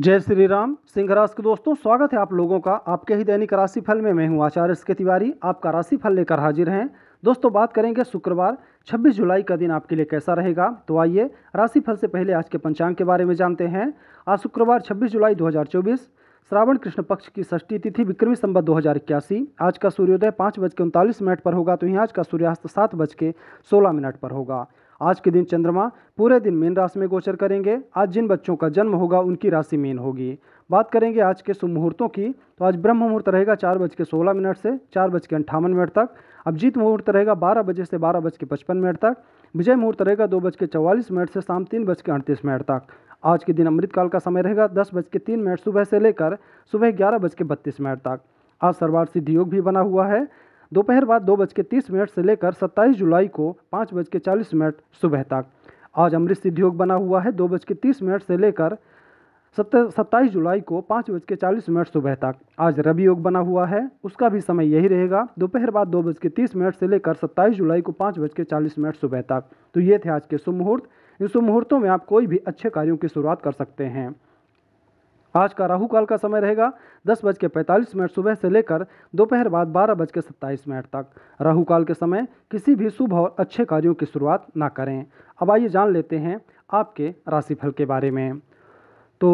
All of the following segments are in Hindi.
जय श्री राम सिंह राशि के दोस्तों स्वागत है आप लोगों का आपके ही दैनिक राशि फल में मैं हूं आचार्य के तिवारी आपका राशि फल लेकर हाजिर हैं दोस्तों बात करेंगे शुक्रवार 26 जुलाई का दिन आपके लिए कैसा रहेगा तो आइए राशि फल से पहले आज के पंचांग के बारे में जानते हैं आज शुक्रवार 26 जुलाई दो श्रावण कृष्ण पक्ष की षष्ठी तिथि विक्रमी संबत दो आज का सूर्योदय पाँच बज के उनतालीस मिनट पर होगा तो यहाँ आज का सूर्यास्त सात बज के सोलह मिनट पर होगा आज के दिन चंद्रमा पूरे दिन मीन राशि में गोचर करेंगे आज जिन बच्चों का जन्म होगा उनकी राशि मीन होगी बात करेंगे आज के शुभ मुहूर्तों की तो आज ब्रह्म मुहूर्त रहेगा चार बज के सोलह मिनट से चार बज के अंठावन मिनट तक अभिजीत मुहूर्त रहेगा बारह बजे से बारह बज के पचपन मिनट तक विजय मुहूर्त रहेगा दो बज के चौवालीस मिनट से शाम तीन बज के अड़तीस मिनट तक आज के दिन अमृतकाल का समय रहेगा दस बज के तीन मिनट सुबह से लेकर सुबह ग्यारह बज के बत्तीस मिनट तक आज सर्वार सिद्धि योग भी बना हुआ है दोपहर बाद दो बज के तीस मिनट से लेकर सत्ताईस जुलाई को पाँच बज के चालीस मिनट सुबह तक आज अमृत सिद्ध योग बना हुआ है दो बज के तीस मिनट से लेकर सत्ताईस जुलाई को पाँच बज के चालीस मिनट सुबह तक आज रवि योग बना हुआ है उसका भी समय यही रहेगा दोपहर बाद दो बज के तीस मिनट से लेकर सत्ताईस जुलाई को पाँच बज के चालीस मिनट सुबह तक तो ये थे आज के शुभ मुहूर्त इन शुभ मुहूर्तों में आप कोई भी अच्छे कार्यों की शुरुआत कर सकते हैं आज का राहु काल का समय रहेगा दस बज के पैंतालीस मिनट सुबह से लेकर दोपहर बाद बारह बज के सत्ताईस मिनट तक राहु काल के समय किसी भी शुभ और अच्छे कार्यों की शुरुआत ना करें अब आइए जान लेते हैं आपके राशिफल के बारे में तो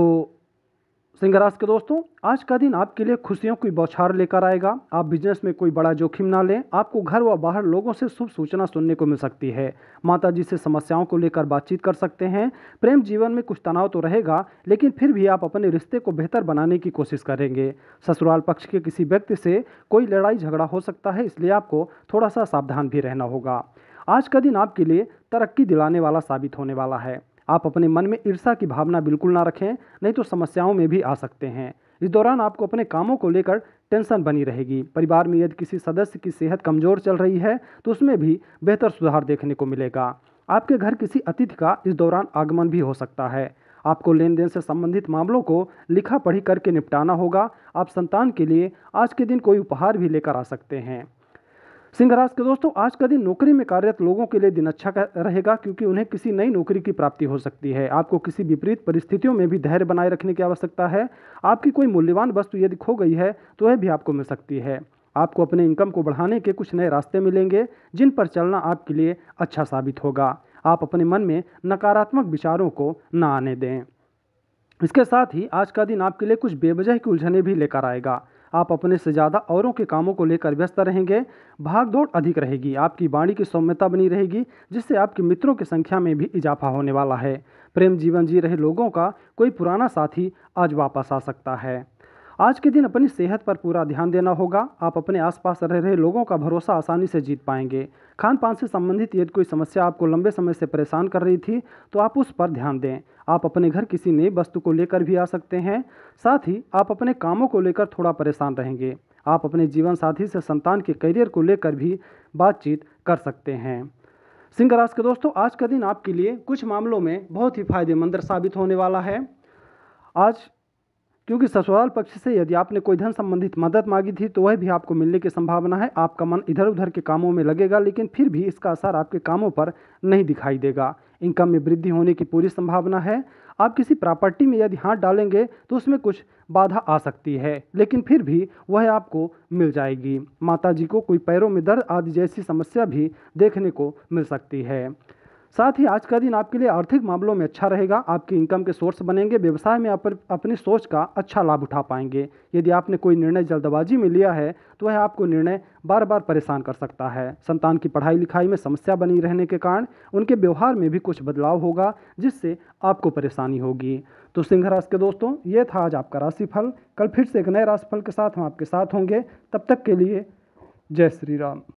सिंह राशि के दोस्तों आज का दिन आपके लिए खुशियों की बौछार लेकर आएगा आप बिजनेस में कोई बड़ा जोखिम ना लें आपको घर व बाहर लोगों से शुभ सूचना सुनने को मिल सकती है माता जी से समस्याओं को लेकर बातचीत कर सकते हैं प्रेम जीवन में कुछ तनाव तो रहेगा लेकिन फिर भी आप अपने रिश्ते को बेहतर बनाने की कोशिश करेंगे ससुराल पक्ष के किसी व्यक्ति से कोई लड़ाई झगड़ा हो सकता है इसलिए आपको थोड़ा सा सावधान भी रहना होगा आज का दिन आपके लिए तरक्की दिलाने वाला साबित होने वाला है आप अपने मन में ईर्षा की भावना बिल्कुल ना रखें नहीं तो समस्याओं में भी आ सकते हैं इस दौरान आपको अपने कामों को लेकर टेंशन बनी रहेगी परिवार में यदि किसी सदस्य की सेहत कमज़ोर चल रही है तो उसमें भी बेहतर सुधार देखने को मिलेगा आपके घर किसी अतिथि का इस दौरान आगमन भी हो सकता है आपको लेन देन से संबंधित मामलों को लिखा पढ़ी करके निपटाना होगा आप संतान के लिए आज के दिन कोई उपहार भी लेकर आ सकते हैं सिंह राज के दोस्तों आज का दिन नौकरी में कार्यरत लोगों के लिए दिन अच्छा रहेगा क्योंकि उन्हें किसी नई नौकरी की प्राप्ति हो सकती है आपको किसी विपरीत परिस्थितियों में भी धैर्य बनाए रखने की आवश्यकता है आपकी कोई मूल्यवान वस्तु यदि खो गई है तो यह भी आपको मिल सकती है आपको अपने इनकम को बढ़ाने के कुछ नए रास्ते मिलेंगे जिन पर चलना आपके लिए अच्छा साबित होगा आप अपने मन में नकारात्मक विचारों को न आने दें इसके साथ ही आज का दिन आपके लिए कुछ बेवजह की उलझने भी लेकर आएगा आप अपने से ज़्यादा औरों के कामों को लेकर व्यस्त रहेंगे भाग दौड़ अधिक रहेगी आपकी वाणी की सौम्यता बनी रहेगी जिससे आपके मित्रों की संख्या में भी इजाफा होने वाला है प्रेम जीवन जी रहे लोगों का कोई पुराना साथी आज वापस आ सकता है आज के दिन अपनी सेहत पर पूरा ध्यान देना होगा आप अपने आसपास रह रहे लोगों का भरोसा आसानी से जीत पाएंगे खान पान से संबंधित यदि कोई समस्या आपको लंबे समय से परेशान कर रही थी तो आप उस पर ध्यान दें आप अपने घर किसी नई वस्तु को लेकर भी आ सकते हैं साथ ही आप अपने कामों को लेकर थोड़ा परेशान रहेंगे आप अपने जीवन साथी से संतान के करियर को लेकर भी बातचीत कर सकते हैं सिंह राशि के दोस्तों आज का दिन आपके लिए कुछ मामलों में बहुत ही फायदेमंद साबित होने वाला है आज क्योंकि ससुराल पक्ष से यदि आपने कोई धन संबंधित मदद मांगी थी तो वह भी आपको मिलने की संभावना है आपका मन इधर उधर के कामों में लगेगा लेकिन फिर भी इसका असर आपके कामों पर नहीं दिखाई देगा इनकम में वृद्धि होने की पूरी संभावना है आप किसी प्रॉपर्टी में यदि हाथ डालेंगे तो उसमें कुछ बाधा आ सकती है लेकिन फिर भी वह आपको मिल जाएगी माता जी को कोई पैरों में दर्द आदि जैसी समस्या भी देखने को मिल सकती है साथ ही आज का दिन आपके लिए आर्थिक मामलों में अच्छा रहेगा आपकी इनकम के सोर्स बनेंगे व्यवसाय में आप अपनी सोच का अच्छा लाभ उठा पाएंगे यदि आपने कोई निर्णय जल्दबाजी में लिया है तो वह आपको निर्णय बार बार परेशान कर सकता है संतान की पढ़ाई लिखाई में समस्या बनी रहने के कारण उनके व्यवहार में भी कुछ बदलाव होगा जिससे आपको परेशानी होगी तो सिंह राशि के दोस्तों ये था आज आपका राशिफल कल फिर से एक नए राशिफल के साथ हम आपके साथ होंगे तब तक के लिए जय श्री राम